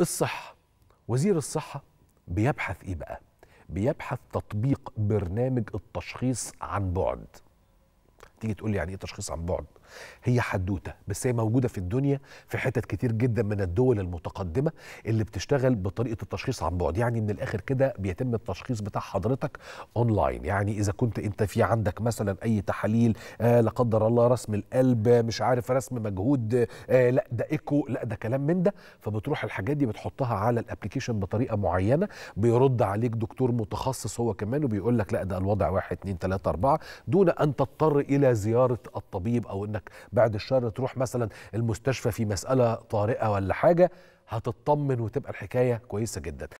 الصحة وزير الصحة بيبحث إيه بقى؟ بيبحث تطبيق برنامج التشخيص عن بعد تيجي تقول لي يعني ايه تشخيص عن بعد هي حدوته بس هي موجوده في الدنيا في حتت كتير جدا من الدول المتقدمه اللي بتشتغل بطريقه التشخيص عن بعد يعني من الاخر كده بيتم التشخيص بتاع حضرتك اونلاين يعني اذا كنت انت في عندك مثلا اي تحاليل آه لا قدر الله رسم القلب مش عارف رسم مجهود آه لا ده ايكو لا ده كلام من ده فبتروح الحاجات دي بتحطها على الابلكيشن بطريقه معينه بيرد عليك دكتور متخصص هو كمان وبيقول لك لا ده الوضع 1 2 3 4 دون ان تضطر الى زياره الطبيب او انك بعد الشر تروح مثلا المستشفى في مساله طارئه ولا حاجه هتطمن وتبقى الحكايه كويسه جدا